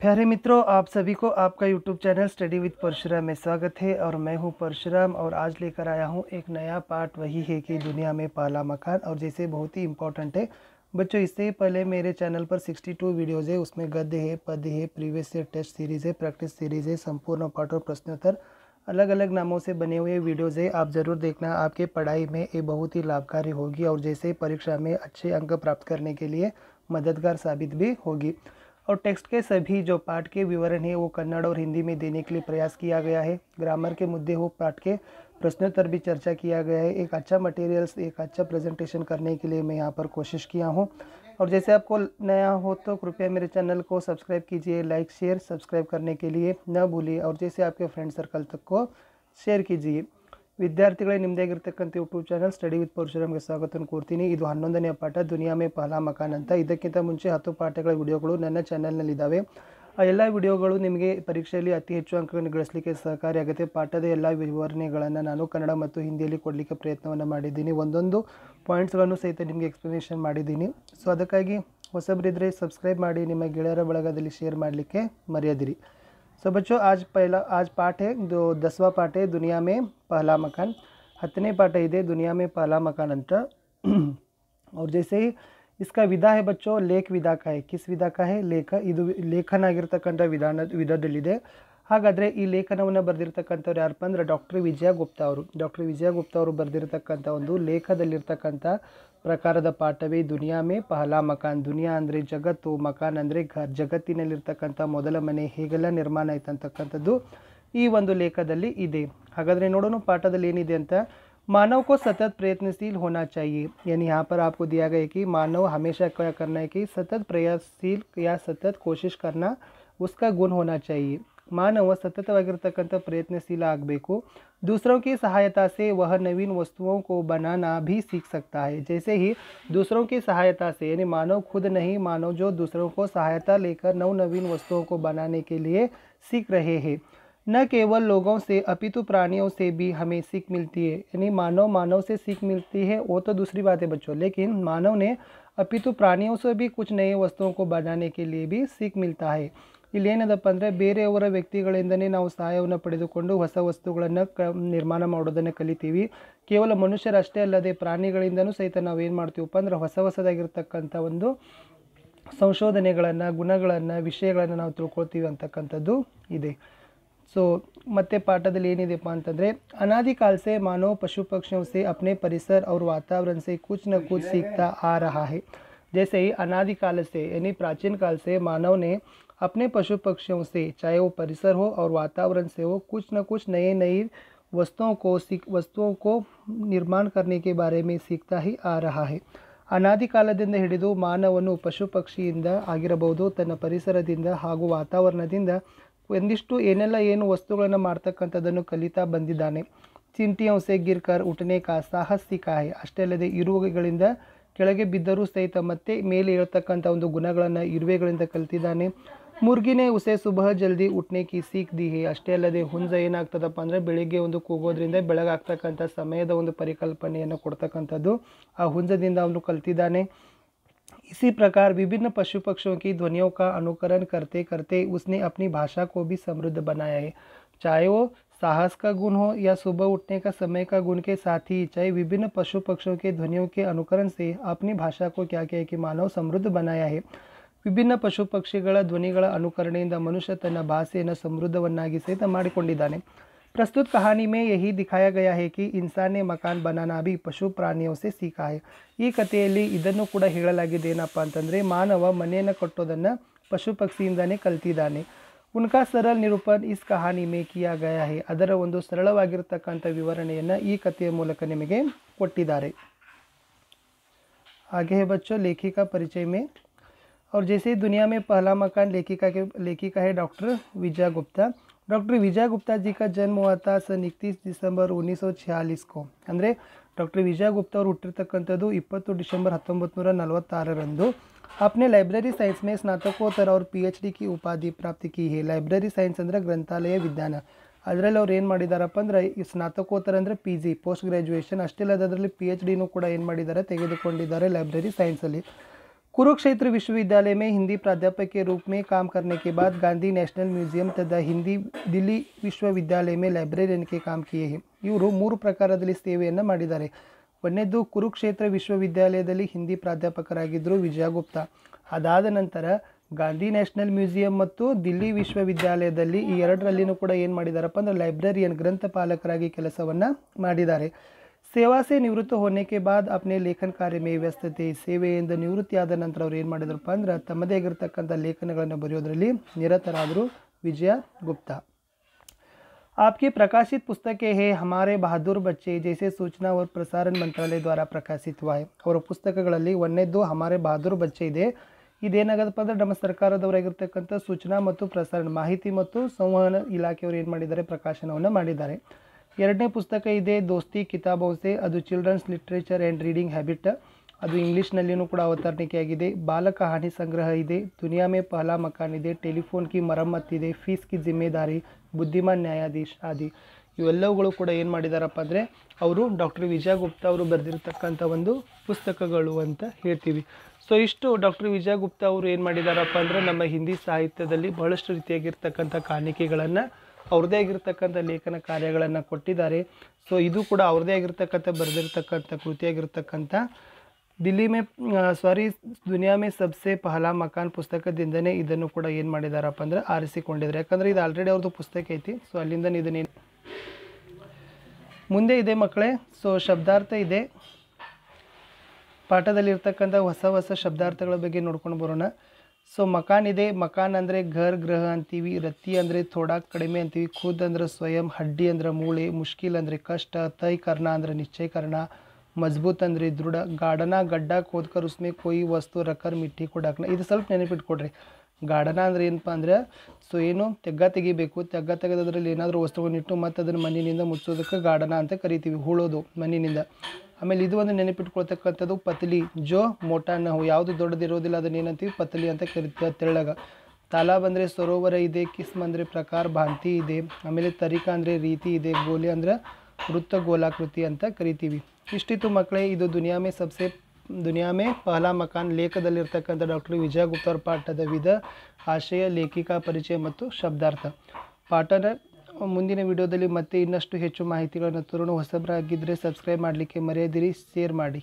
प्यारे मित्रों आप सभी को आपका YouTube channel study with Parshuram में स्वागत है और मैं हूं परशुराम और आज लेकर आया हूं एक नया पार्ट वही है कि दुनिया में पाला मकान और जैसे बहुत ही इंपॉर्टेंट है बच्चों इससे पहले मेरे चैनल पर 62 वीडियोज़ है उसमें गद्य है पद है प्रीवियस ईयर टेस्ट सीरीज़ है प्रैक्टिस सीरीज़ है संपूर्ण पाठ और प्रश्नोत्तर अलग अलग नामों से बने हुए वीडियोज़ है आप ज़रूर देखना आपके पढ़ाई में ये बहुत ही लाभकारी होगी और जैसे परीक्षा में अच्छे अंक प्राप्त करने के लिए मददगार साबित भी होगी और टेक्स्ट के सभी जो पाठ के विवरण है वो कन्नड़ और हिंदी में देने के लिए प्रयास किया गया है ग्रामर के मुद्दे हो पाठ के प्रश्नोत्तर भी चर्चा किया गया है एक अच्छा मटेरियल्स एक अच्छा प्रेजेंटेशन करने के लिए मैं यहाँ पर कोशिश किया हूँ और जैसे आपको नया हो तो कृपया मेरे चैनल को सब्सक्राइब कीजिए लाइक शेयर सब्सक्राइब करने के लिए ना भूलिए और जैसे आपके फ्रेंड सर्कल तक को शेयर कीजिए ವಿದ್ಯಾರ್ಥಿಗಳೇ ನಿಮ್ದಾಗಿರ್ತಕ್ಕಂಥ ಯೂಟ್ಯೂಬ್ ಚಾನಲ್ ಸ್ಟಡಿ ವಿತ್ ಪರಶುರಾಮ್ಗೆ ಸ್ವಾಗತವನ್ನು ಕೋರ್ತೀನಿ ಇದು ಹನ್ನೊಂದನೇ ಪಾಠ ದುನಿಯಾ ಮೇ ಪಹಲಾ ಮಕಾನ್ ಅಂತ ಇದಕ್ಕಿಂತ ಮುಂಚೆ ಹತ್ತು ಪಾಠಗಳ ವಿಡಿಯೋಗಳು ನನ್ನ ಚಾನಲ್ನಲ್ಲಿದ್ದಾವೆ ಆ ಎಲ್ಲ ವಿಡಿಯೋಗಳು ನಿಮಗೆ ಪರೀಕ್ಷೆಯಲ್ಲಿ ಅತಿ ಹೆಚ್ಚು ಅಂಕಗಳನ್ನು ಗಳಿಸಲಿಕ್ಕೆ ಸಹಕಾರಿಯಾಗುತ್ತೆ ಪಾಠದ ಎಲ್ಲ ವಿವರಣೆಗಳನ್ನು ನಾನು ಕನ್ನಡ ಮತ್ತು ಹಿಂದಿಯಲ್ಲಿ ಕೊಡಲಿಕ್ಕೆ ಪ್ರಯತ್ನವನ್ನು ಮಾಡಿದ್ದೀನಿ ಒಂದೊಂದು ಪಾಯಿಂಟ್ಸ್ಗಳನ್ನು ಸಹಿತ ನಿಮಗೆ ಎಕ್ಸ್ಪ್ಲನೇಷನ್ ಮಾಡಿದ್ದೀನಿ ಸೊ ಅದಕ್ಕಾಗಿ ಹೊಸಬ್ರಿದ್ರೆ ಸಬ್ಸ್ಕ್ರೈಬ್ ಮಾಡಿ ನಿಮ್ಮ ಗೆಳೆಯರ ಬಳಗದಲ್ಲಿ ಶೇರ್ ಮಾಡಲಿಕ್ಕೆ ಮರೆಯದಿರಿ ಸೋ ಬಚ್ಚೋ આજ ಪಹಲಾ આજ ಪಾಠ ಏ ಜೋ 10ವಾ ಪಾಠ ಏ ದುನಿಯಾ ಮೇ ಪಹಲಾ ಮಕನ್ 10ನೇ ಪಾಠ ಏ ಇದೆ ದುನಿಯಾ ಮೇ ಪಹಲಾ ಮಕನಂತ ಔರ್ ಜೈಸೆ ಇಸ್ಕಾ ವಿದಾ ಹೈ ಬಚ್ಚೋ ಲೇಖ ವಿದಾ ಕಾ ಹೈ ಕಿಸ್ ವಿದಾ ಕಾ ಹೈ ಲೇಖ ಇದ ಲೇಖನ ಅಗಿರ್ತಕಂತ ವಿದಾನ ವಿದಾದಲ್ಲಿದೆ ಹಾಗಾದ್ರೆ ಈ ಲೇಖನವನ್ನ ಬರೆದಿರ್ತಕ್ಕಂತರು ಯಾರ್ಪಂದ ಡಾಕ್ಟರ್ ವಿಜಯ ಗುಪ್ತಾ ಔರ್ ಡಾಕ್ಟರ್ ವಿಜಯ ಗುಪ್ತಾ ಔರ್ ಬರೆದಿರ್ತಕ್ಕಂತ ಒಂದು ಲೇಖದಲ್ಲಿರ್ತಕ್ಕಂತ ಪ್ರಕಾರದ ಪಾಠವೇ ದುನಿಯಾ ಮೇ ಪಹಲಾ ಮಕಾನ್ ದುನಿಯಾ ಅಂದರೆ ಜಗತ್ತು ಮಕಾನ್ ಅಂದರೆ ಘರ್ ಜಗತ್ತಿನಲ್ಲಿರ್ತಕ್ಕಂಥ ಮೊದಲ ಮನೆ ಹೇಗೆಲ್ಲ ನಿರ್ಮಾಣ ಅಂತಕ್ಕಂಥದ್ದು ಈ ಒಂದು ಲೇಖದಲ್ಲಿ ಇದೆ ಹಾಗಾದರೆ ನೋಡೋಣ ಪಾಠದಲ್ಲಿ ಏನಿದೆ ಅಂತ मानव को सतत प्रयत्नशील होना चाहिए यानी यहाँ पर आपको दिया गया कि मानव हमेशा क्या करना है कि सतत प्रयासशील या सतत कोशिश करना मानव सततवा प्रयत्नशील आगे दूसरों की सहायता से वह नवीन वस्तुओं को बनाना भी सीख सकता है जैसे ही दूसरों की सहायता से यानी मानव खुद नहीं मानव जो दूसरों को सहायता लेकर नव नवीन वस्तुओं को बनाने के लिए सीख रहे हैं न केवल लोगों से अपितु प्राणियों से भी हमें सीख मिलती है यानी मानव मानव से सीख मिलती है वो तो दूसरी बात है बच्चों लेकिन मानव ने अपितु प्राणियों से भी कुछ नए वस्तुओं को बनाने के लिए भी सीख मिलता है ಇಲ್ಲಿ ಏನದಪ್ಪ ಅಂದರೆ ಬೇರೆಯವರ ವ್ಯಕ್ತಿಗಳಿಂದನೇ ನಾವು ಸಹಾಯವನ್ನು ಪಡೆದುಕೊಂಡು ಹೊಸ ವಸ್ತುಗಳನ್ನು ಕ ನಿರ್ಮಾಣ ಮಾಡೋದನ್ನು ಕಲಿತೀವಿ ಕೇವಲ ಮನುಷ್ಯರಷ್ಟೇ ಅಲ್ಲದೆ ಪ್ರಾಣಿಗಳಿಂದನೂ ಸಹಿತ ನಾವು ಏನು ಮಾಡ್ತೀವಪ್ಪ ಅಂದರೆ ಹೊಸ ಹೊಸದಾಗಿರ್ತಕ್ಕಂಥ ಒಂದು ಸಂಶೋಧನೆಗಳನ್ನು ಗುಣಗಳನ್ನು ವಿಷಯಗಳನ್ನು ನಾವು ತಿಳ್ಕೊಳ್ತೀವಿ ಅಂತಕ್ಕಂಥದ್ದು ಇದೆ ಸೊ ಮತ್ತೆ ಪಾಠದಲ್ಲಿ ಏನಿದೆಪ್ಪ ಅಂತಂದರೆ ಅನಾದಿ ಕಾಲ್ಸೆ ಮಾನವ ಪಶು ಪಕ್ಷಿಸೆ ಅಪ್ನೆ ಪರಿಸರ ಅವ್ರ ವಾತಾವರಣ ಸೇ ಕುಚ್ ನ ಸಿಗ್ತಾ सीखता आ रहा है जैसे ही अनादि काल से यानी अपने पशु पक्षियों से चाहे वो परिसर हो और वातावरण से हो कुछ ना कुछ नए नई वस्तुओं को वस्तुओं को ನಿರ್ಮಾಣ करने ಬಾರೆ बारे ಸಿಗ್ತಾ ಹಿ ಆ आ रहा ಅನಾದಿ ಕಾಲದಿಂದ ಹಿಡಿದು ಮಾನವನು ಪಶು ಪಕ್ಷಿಯಿಂದ ಆಗಿರಬಹುದು ತನ್ನ ಪರಿಸರದಿಂದ ಹಾಗೂ ವಾತಾವರಣದಿಂದ ಒಂದಿಷ್ಟು ಏನೆಲ್ಲ ಏನು ವಸ್ತುಗಳನ್ನು ಮಾಡ್ತಕ್ಕಂಥದ್ದನ್ನು ಕಲಿತಾ ಬಂದಿದ್ದಾನೆ ಹಂಸೆ ಗಿರ್ಕರ್ ಉಟನೆ ಕಾ ಸಾಹಸಿಕ ಹೈ ಅಷ್ಟೇ ಅಲ್ಲದೆ ಇರುವೆಗಳಿಂದ ಕೆಳಗೆ ಬಿದ್ದರೂ ಸಹಿತ ಮತ್ತೆ ಮೇಲೆ ಹೇಳ್ತಕ್ಕಂಥ ಒಂದು ಗುಣಗಳನ್ನು ಇರುವೆಗಳಿಂದ ಕಲಿತಿದ್ದಾನೆ মুরগিনে উসে সুবাহ জলদি উটনে কি শিখ দি হে অস্ট্রেলদে হুঞ্জ এনাক্তদ পা আন্দরে বেলিগি ওন্দ কোগোদ্রিনদে বেলগাক্তকন্ত സമയদে ওন্দ পরিকಲ್ಪনিয়ানা কোডতকন্তদু আ হুঞ্জিন্দে ওন্দ কলতidane ইসি প্রকার বিভিন্ন পশুপক্ষশোকি ধ্বনিয়ো কা অনুকরণ করতে করতে উসনে অপনি ভাষা কো ভি সমৃদ্ধ বানায় হে চাই ও সাহস কা গুণ হো ইয়া সুবাহ উটনে কা সময় কা গুণ কে সাথী চাই বিভিন্ন পশুপক্ষশোকি ধ্বনিয়ো কে অনুকরণ সে অপনি ভাষা কো ক্যাকি কি মানাও সমৃদ্ধ বানায় হে ವಿಭಿನ್ನ ಪಶು ಪಕ್ಷಿಗಳ ಧ್ವನಿಗಳ ಅನುಕರಣೆಯಿಂದ ಮನುಷ್ಯ ತನ್ನ ಭಾಷೆಯನ್ನು ಸಮೃದ್ಧವನ್ನಾಗಿ ಸಹಿತ ಮಾಡಿಕೊಂಡಿದ್ದಾನೆ ಪ್ರಸ್ತುತ ಕಹಾನಿ ಮೇ ಯಹಿ ದಿಖಾಯ गया ಹೇಕಿ ಮಕಾನ್ ಮಕಾನ್ ಬನಾನಾ ಬಿ ಪಶು ಪ್ರಾಣಿಯೋಸೆ ಸೀಕಾಯ ಈ ಕಥೆಯಲ್ಲಿ ಇದನ್ನು ಕೂಡ ಹೇಳಲಾಗಿದೆ ಏನಪ್ಪ ಅಂತಂದರೆ ಮಾನವ ಮನೆಯನ್ನು ಕಟ್ಟೋದನ್ನು ಪಶು ಪಕ್ಷಿಯಿಂದಾನೇ ಕಲ್ತಿದ್ದಾನೆ ಉನ್ಕಾ ಸರಳ ನಿರೂಪನ್ ಇಸ್ ಕಹಾನಿ ಮೇ ಕಿಯಾ ಗಯಾ ಹೇ ಅದರ ಒಂದು ಸರಳವಾಗಿರತಕ್ಕಂಥ ವಿವರಣೆಯನ್ನು ಈ ಕಥೆಯ ಮೂಲಕ ನಿಮಗೆ ಕೊಟ್ಟಿದ್ದಾರೆ ಹಾಗೆ ಬಚ್ಚೋ ಲೇಖಿಕಾ ಪರಿಚಯ ಮೇ और जैसे ही दुनिया में पहला मकान लेखिका के लेखिका है डॉक्टर विजया गुप्ता डॉक्टर विजय गुप्ता जी का जन्म हुआ था सन इकतीस ಡಿಸೆಂಬರ್ उन्नीस सौ छियालीस को ಅಂದರೆ ಡಾಕ್ಟರ್ ವಿಜಯ ಗುಪ್ತಾ ಅವರು ಹುಟ್ಟಿರ್ತಕ್ಕಂಥದ್ದು ಇಪ್ಪತ್ತು ಡಿಸೆಂಬರ್ ಹತ್ತೊಂಬತ್ತು ನೂರ ನಲವತ್ತಾರರಂದು आपने लाइब्रेरी साइंस में स्नातकोत्तर और पी एच ಡಿ की उपाधि प्राप्त की है लाइब्रेरी साइंस ಅಂದರೆ ಗ್ರಂಥಾಲಯ ವಿಜ್ಞಾನ ಅದರಲ್ಲಿ ಅವ್ರು ಏನು ಮಾಡಿದಾರಪ್ಪ ಅಂದರೆ ಈ ಸ್ನಾತಕೋತ್ತರ ಅಂದರೆ ಪಿ ಜಿ ಪೋಸ್ಟ್ ಗ್ರ್ಯಾಜುಯೇಷನ್ ಅಷ್ಟೇ ಅದರಲ್ಲಿ ಪಿ ಎಚ್ ಡಿನೂ ಕೂಡ ಏನು ಮಾಡಿದ್ದಾರೆ ತೆಗೆದುಕೊಂಡಿದ್ದಾರೆ ಲೈಬ್ರರಿ ಸೈನ್ಸಲ್ಲಿ ಕುರುಕ್ಷೇತ್ರ विश्वविद्यालय में हिंदी प्राध्यापक के रूप में काम करने के बाद गांधी नेशनल म्यूजियम तथा हिंदी ದಿಲ್ಲಿ ವಿಶ್ವವಿದ್ಯಾಲಯ में ಕೆ ಕಾಮ್ ಕಿಯೇ ಇವರು ಮೂರು ಪ್ರಕಾರದಲ್ಲಿ ಸೇವೆಯನ್ನು ಮಾಡಿದ್ದಾರೆ ಒಂದನೇದು ಕುರುಕ್ಷೇತ್ರ ವಿಶ್ವವಿದ್ಯಾಲಯದಲ್ಲಿ ಹಿಂದಿ ಪ್ರಾಧ್ಯಾಪಕರಾಗಿದ್ದರು ವಿಜಯ ಗುಪ್ತಾ ಅದಾದ ನಂತರ ಗಾಂಧಿ ನ್ಯಾಷನಲ್ ಮ್ಯೂಸಿಯಂ ಮತ್ತು ದಿಲ್ಲಿ ವಿಶ್ವವಿದ್ಯಾಲಯದಲ್ಲಿ ಈ ಎರಡರಲ್ಲಿನೂ ಕೂಡ ಏನು ಮಾಡಿದಾರಪ್ಪ ಅಂದರೆ ಲೈಬ್ರರಿಯನ್ ಗ್ರಂಥಪಾಲಕರಾಗಿ ಕೆಲಸವನ್ನು ಮಾಡಿದ್ದಾರೆ ಸೇವಾ ಸೇ ನಿವೃತ್ತ ಹೋನೆ ಬಾದ್ ಅಪ್ನೆ ಲೇಖನ ಕಾರ್ಯ ಮೇ ವ್ಯಸ್ತತೆ ಸೇವೆಯಿಂದ ನಿವೃತ್ತಿಯಾದ ನಂತರ ಅವ್ರು ಏನು ಮಾಡಿದ್ರಪ್ಪ ಅಂದ್ರೆ ತಮ್ಮದೇ ಆಗಿರತಕ್ಕಂಥ ಲೇಖನಗಳನ್ನು ಬರೆಯೋದರಲ್ಲಿ ನಿರತರಾದರು ವಿಜಯ ಗುಪ್ತ आपकी ಪ್ರಕಾಶಿತ ಪುಸ್ತಕ ಹೇ ಹಮಾರೆ ಬಹದ್ದೂರ್ ಬಚ್ಚೆ ಜೈಸೆ ಸೂಚನಾ ಅವರ ಪ್ರಸಾರಣ ಮಂತ್ರಾಲಯ ದ್ವಾರ ಪ್ರಕಾಶಿತವಾಯ್ ಅವರ ಪುಸ್ತಕಗಳಲ್ಲಿ ಒಂದೇದ್ದು ಹಮಾರೆ ಬಹದ್ದೂರ್ ಬಚ್ಚೆ ಇದೆ ಇದೇನಾಗತ್ತಪ್ಪ ಅಂದ್ರೆ ನಮ್ಮ ಸರ್ಕಾರದವರಾಗಿರ್ತಕ್ಕಂಥ ಸೂಚನಾ ಮತ್ತು ಪ್ರಸಾರಣ ಮಾಹಿತಿ ಮತ್ತು ಸಂವಹನ ಇಲಾಖೆಯವರು ಏನು ಮಾಡಿದ್ದಾರೆ ಪ್ರಕಾಶನವನ್ನು ಮಾಡಿದ್ದಾರೆ ಎರಡನೇ ಪುಸ್ತಕ ಇದೆ ದೋಸ್ತಿ ಕಿತಾಬೌಸೆ ಅದು children's literature and reading habit ಅದು ಇಂಗ್ಲೀಷ್ನಲ್ಲಿಯೂ ಕೂಡ ಅವತರಣಿಕೆಯಾಗಿದೆ ಬಾಲಕ ಹಾನಿ ಸಂಗ್ರಹ ಇದೆ ದುನಿಯಾ ಮೇ ಪಹಲಾ ಮಕಾನ್ ಇದೆ ಟೆಲಿಫೋನ್ ಕಿ ಮರಮ್ಮತ್ ಇದೆ ಫೀಸ್ ಕಿ ಜಿಮ್ಮೆದಾರಿ ಬುದ್ಧಿಮಾನ್ ನ್ಯಾಯಾಧೀಶ್ ಆದಿ ಇವೆಲ್ಲವುಗಳು ಕೂಡ ಏನು ಮಾಡಿದಾರಪ್ಪ ಅಂದರೆ ಅವರು ಡಾಕ್ಟರ್ ವಿಜಯ ಗುಪ್ತ ಅವರು ಬರೆದಿರ್ತಕ್ಕಂಥ ಒಂದು ಪುಸ್ತಕಗಳು ಅಂತ ಹೇಳ್ತೀವಿ ಸೊ ಇಷ್ಟು ಡಾಕ್ಟರ್ ವಿಜಯ ಗುಪ್ತಾ ಅವರು ಏನು ಮಾಡಿದಾರಪ್ಪ ಅಂದರೆ ನಮ್ಮ ಹಿಂದಿ ಸಾಹಿತ್ಯದಲ್ಲಿ ಬಹಳಷ್ಟು ರೀತಿಯಾಗಿರ್ತಕ್ಕಂಥ ಕಾಣಿಕೆಗಳನ್ನು ಅವ್ರದ್ದೇ ಆಗಿರ್ತಕ್ಕಂಥ ಲೇಖನ ಕಾರ್ಯಗಳನ್ನು ಕೊಟ್ಟಿದ್ದಾರೆ ಸೊ ಇದು ಕೂಡ ಅವ್ರದ್ದೇ ಆಗಿರ್ತಕ್ಕಂಥ ಬರೆದಿರ್ತಕ್ಕಂಥ ಕೃತಿಯಾಗಿರ್ತಕ್ಕಂಥ ದಿಲ್ಲಿ ಮೇ ಸಾರಿ ದುನಿಯಾ ಮೇ ಸಬ್ಸೆ ಪಹಲಾ ಮಕಾನ್ ಪುಸ್ತಕದಿಂದನೇ ಇದನ್ನು ಕೂಡ ಏನು ಮಾಡಿದಾರಪ್ಪ ಅಂದರೆ ಆರಿಸಿಕೊಂಡಿದ್ದಾರೆ ಯಾಕಂದರೆ ಇದು ಆಲ್ರೆಡಿ ಅವ್ರದ್ದು ಪುಸ್ತಕ ಐತಿ ಸೊ ಅಲ್ಲಿಂದ ಇದನ್ನೇನು ಮುಂದೆ ಇದೆ ಮಕ್ಕಳೇ ಸೊ ಶಬ್ದಾರ್ಥ ಇದೆ ಪಾಠದಲ್ಲಿರ್ತಕ್ಕಂಥ ಹೊಸ ಹೊಸ ಶಬ್ದಾರ್ಥಗಳ ಬಗ್ಗೆ ನೋಡ್ಕೊಂಡು ಬರೋಣ ಸೊ ಮಕಾನ್ ಇದೆ ಮಕಾನ್ ಅಂದರೆ ಘರ್ ಗ್ರಹ ಅಂತೀವಿ ರತ್ತಿ ಅಂದರೆ ಥೋಡಾ ಕಡಿಮೆ ಅಂತೀವಿ ಖುದ್ ಅಂದರೆ ಸ್ವಯಂ ಹಡ್ಡಿ ಅಂದರೆ ಮೂಳೆ ಮುಷ್ಕಿಲ್ ಅಂದರೆ ಕಷ್ಟ ತೈಕರ್ಣ ಅಂದರೆ ನಿಶ್ಚಯಕರ್ಣ ಮಜಬೂತ್ ಅಂದರೆ ದೃಢ ಗಾರ್ಡನ ಗಡ್ಡ ಕೋದ್ಕರ್ ಉಸ್ಮೆ ಕೊಯ್ ವಸ್ತು ರಕ್ಕರ್ ಮಿಟ್ಟಿ ಕೊಡಾಕ್ನ ಇದು ಸ್ವಲ್ಪ ನೆನಪಿಟ್ಕೊಡ್ರಿ ಗಾರ್ಡನ ಅಂದರೆ ಏನಪ್ಪ ಅಂದರೆ ಸೊ ಏನು ತೆಗ್ಗ ತೆಗಿಬೇಕು ತೆಗ್ಗ ತೆಗೆದ್ರಲ್ಲಿ ಏನಾದರೂ ವಸ್ತುಗಳನ್ನಿಟ್ಟು ಮತ್ತು ಅದನ್ನು ಮಣ್ಣಿನಿಂದ ಮುಚ್ಚೋದಕ್ಕೆ ಗಾರ್ಡನ ಅಂತ ಕರಿತೀವಿ ಹೂಳೋದು ಮಣ್ಣಿನಿಂದ ಆಮೇಲೆ ಇದು ಒಂದು ನೆನಪಿಟ್ಕೊಳ್ತಕ್ಕಂಥದ್ದು ಪತ್ಲಿ ಜೋ ಮೋಟಾ ನಹು ಯಾವುದು ದೊಡ್ಡದಿರೋದಿಲ್ಲ ಅದನ್ನ ಏನಂತೀವಿ ಪತಲಿ ಅಂತ ಕರಿತೀವಿ ತೆಳ್ಳಗ ತಾಲಾಬ್ ಅಂದರೆ ಸರೋವರ ಇದೆ ಕಿಸ್ಮ್ ಅಂದರೆ ಪ್ರಕಾರ ಭಾಂತಿ ಇದೆ ಆಮೇಲೆ ತರಿಕಾ ಅಂದರೆ ರೀತಿ ಇದೆ ಗೋಲಿ ಅಂದರೆ ವೃತ್ತ ಗೋಲಾಕೃತಿ ಅಂತ ಕರಿತೀವಿ ಇಷ್ಟಿತ್ತು ಮಕ್ಕಳೇ ಇದು ದುನಿಯಾಮೆ ಸಬ್ಸೆ ದುನಿಯಾಮೆ ಪಹಲಾ ಮಕಾನ್ ಲೇಖದಲ್ಲಿರ್ತಕ್ಕಂಥ ಡಾಕ್ಟರ್ ವಿಜಯ ಗುಪ್ತರ್ ಪಾಠದ ವಿಧ ಆಶಯ ಲೇಖಿಕಾ ಪರಿಚಯ ಮತ್ತು ಶಬ್ದಾರ್ಥ ಪಾಠದ ಮುಂದಿನ ವಿಡಿಯೋದಲ್ಲಿ ಮತ್ತೆ ಇನ್ನಷ್ಟು ಹೆಚ್ಚು ಮಾಹಿತಿಗಳನ್ನು ತರೋಣ ಹೊಸಬರಾಗಿದ್ದರೆ ಸಬ್ಸ್ಕ್ರೈಬ್ ಮಾಡಲಿಕ್ಕೆ ಮರೆಯದಿರಿ ಶೇರ್ ಮಾಡಿ